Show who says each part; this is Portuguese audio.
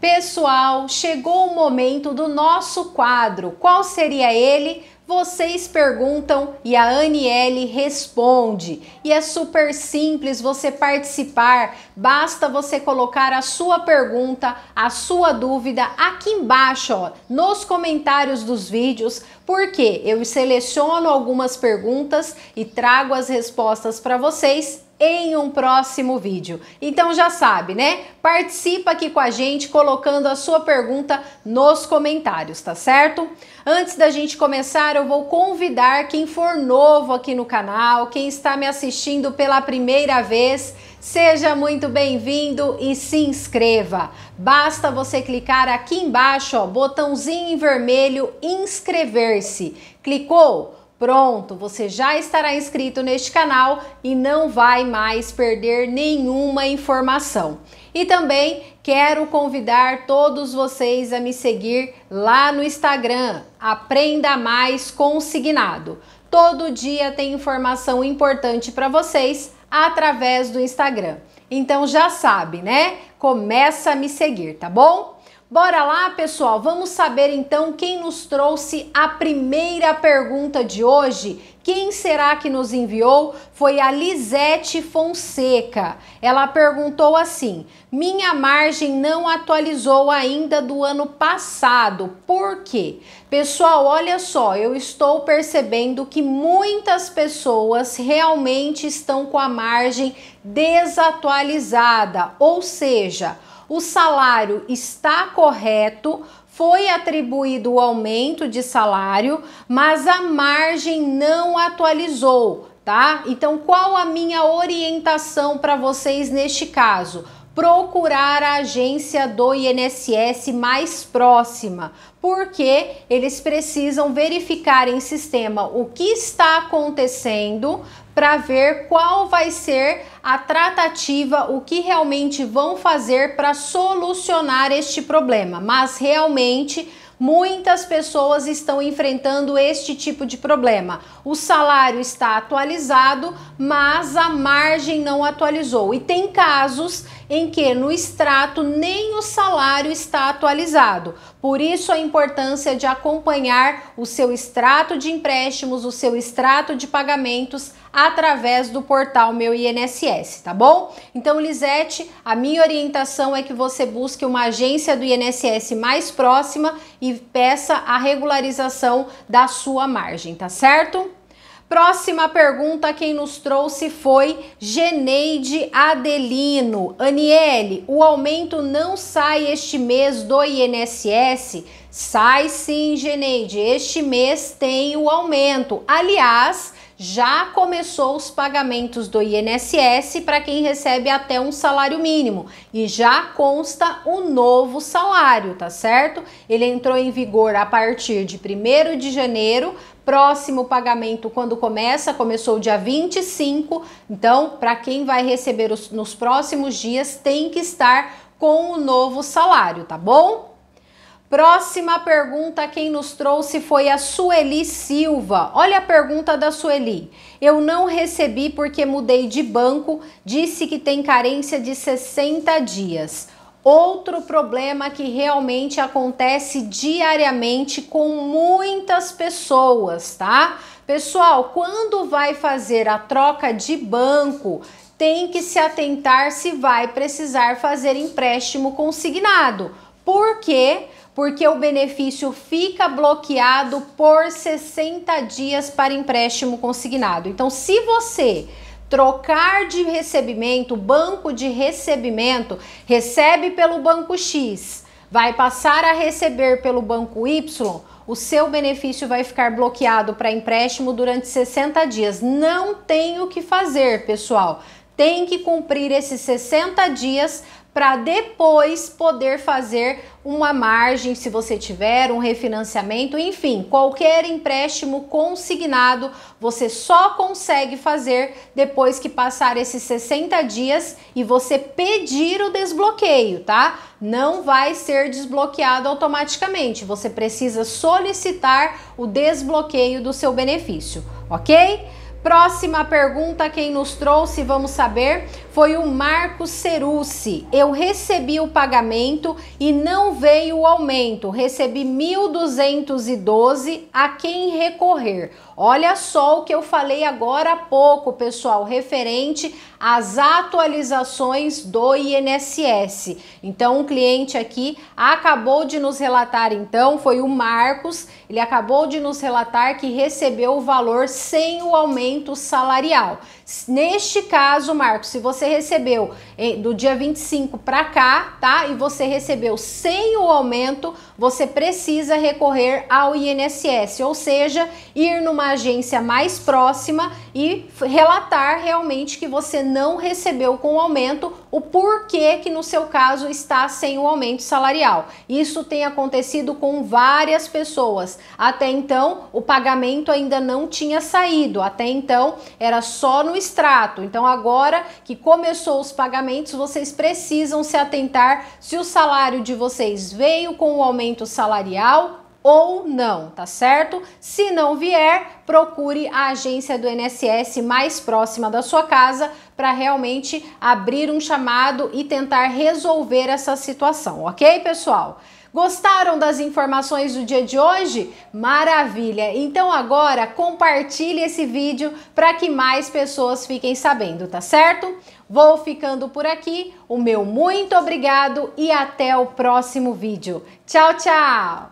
Speaker 1: Pessoal, chegou o momento do nosso quadro. Qual seria ele? Vocês perguntam e a Aniele responde. E é super simples você participar. Basta você colocar a sua pergunta, a sua dúvida aqui embaixo, ó, nos comentários dos vídeos, porque eu seleciono algumas perguntas e trago as respostas para vocês em um próximo vídeo. Então já sabe, né? Participa aqui com a gente colocando a sua pergunta nos comentários, tá certo? Antes da gente começar, eu vou convidar quem for novo aqui no canal, quem está me assistindo pela primeira vez, Seja muito bem-vindo e se inscreva. Basta você clicar aqui embaixo, ó, botãozinho em vermelho, inscrever-se. Clicou? Pronto, você já estará inscrito neste canal e não vai mais perder nenhuma informação. E também quero convidar todos vocês a me seguir lá no Instagram, Aprenda Mais Consignado. Todo dia tem informação importante para vocês através do Instagram. Então já sabe, né? Começa a me seguir, tá bom? Bora lá, pessoal, vamos saber então quem nos trouxe a primeira pergunta de hoje. Quem será que nos enviou? Foi a Lisete Fonseca. Ela perguntou assim: Minha margem não atualizou ainda do ano passado. Por quê? Pessoal, olha só, eu estou percebendo que muitas pessoas realmente estão com a margem desatualizada, ou seja, o salário está correto, foi atribuído o aumento de salário, mas a margem não atualizou, tá? Então, qual a minha orientação para vocês neste caso? procurar a agência do INSS mais próxima, porque eles precisam verificar em sistema o que está acontecendo para ver qual vai ser a tratativa, o que realmente vão fazer para solucionar este problema. Mas realmente Muitas pessoas estão enfrentando este tipo de problema. O salário está atualizado, mas a margem não atualizou. E tem casos em que no extrato nem o salário está atualizado. Por isso a importância de acompanhar o seu extrato de empréstimos, o seu extrato de pagamentos através do portal Meu INSS, tá bom? Então, Lisete, a minha orientação é que você busque uma agência do INSS mais próxima e peça a regularização da sua margem, tá certo? Próxima pergunta, quem nos trouxe foi Geneide Adelino. Aniele, o aumento não sai este mês do INSS? Sai sim, Geneide. Este mês tem o aumento. Aliás, já começou os pagamentos do INSS para quem recebe até um salário mínimo e já consta o um novo salário, tá certo? Ele entrou em vigor a partir de 1 de janeiro próximo pagamento quando começa, começou dia 25. Então, para quem vai receber os, nos próximos dias, tem que estar com o novo salário, tá bom? Próxima pergunta, quem nos trouxe foi a Sueli Silva. Olha a pergunta da Sueli. Eu não recebi porque mudei de banco, disse que tem carência de 60 dias. Outro problema que realmente acontece diariamente com muitas pessoas, tá? Pessoal, quando vai fazer a troca de banco, tem que se atentar se vai precisar fazer empréstimo consignado. Por quê? Porque o benefício fica bloqueado por 60 dias para empréstimo consignado. Então, se você trocar de recebimento, banco de recebimento, recebe pelo banco X, vai passar a receber pelo banco Y, o seu benefício vai ficar bloqueado para empréstimo durante 60 dias. Não tem o que fazer, pessoal. Tem que cumprir esses 60 dias para depois poder fazer uma margem, se você tiver um refinanciamento, enfim, qualquer empréstimo consignado, você só consegue fazer depois que passar esses 60 dias e você pedir o desbloqueio, tá? Não vai ser desbloqueado automaticamente. Você precisa solicitar o desbloqueio do seu benefício, OK? Próxima pergunta, quem nos trouxe, vamos saber, foi o Marcos Cerucci. Eu recebi o pagamento e não veio o aumento. Recebi 1.212 a quem recorrer. Olha só o que eu falei agora há pouco, pessoal, referente às atualizações do INSS. Então, um cliente aqui acabou de nos relatar, então, foi o Marcos, ele acabou de nos relatar que recebeu o valor sem o aumento aumento salarial. Neste caso, Marcos, se você recebeu eh, do dia 25 para cá, tá? E você recebeu sem o aumento, você precisa recorrer ao INSS, ou seja, ir numa agência mais próxima e relatar realmente que você não recebeu com o aumento o porquê que no seu caso está sem o aumento salarial. Isso tem acontecido com várias pessoas. Até então, o pagamento ainda não tinha saído. Até então, era só no extrato. Então, agora que começou os pagamentos, vocês precisam se atentar se o salário de vocês veio com o aumento salarial ou não, tá certo? Se não vier, procure a agência do INSS mais próxima da sua casa para realmente abrir um chamado e tentar resolver essa situação, ok, pessoal? Gostaram das informações do dia de hoje? Maravilha! Então agora compartilhe esse vídeo para que mais pessoas fiquem sabendo, tá certo? Vou ficando por aqui. O meu muito obrigado e até o próximo vídeo. Tchau, tchau!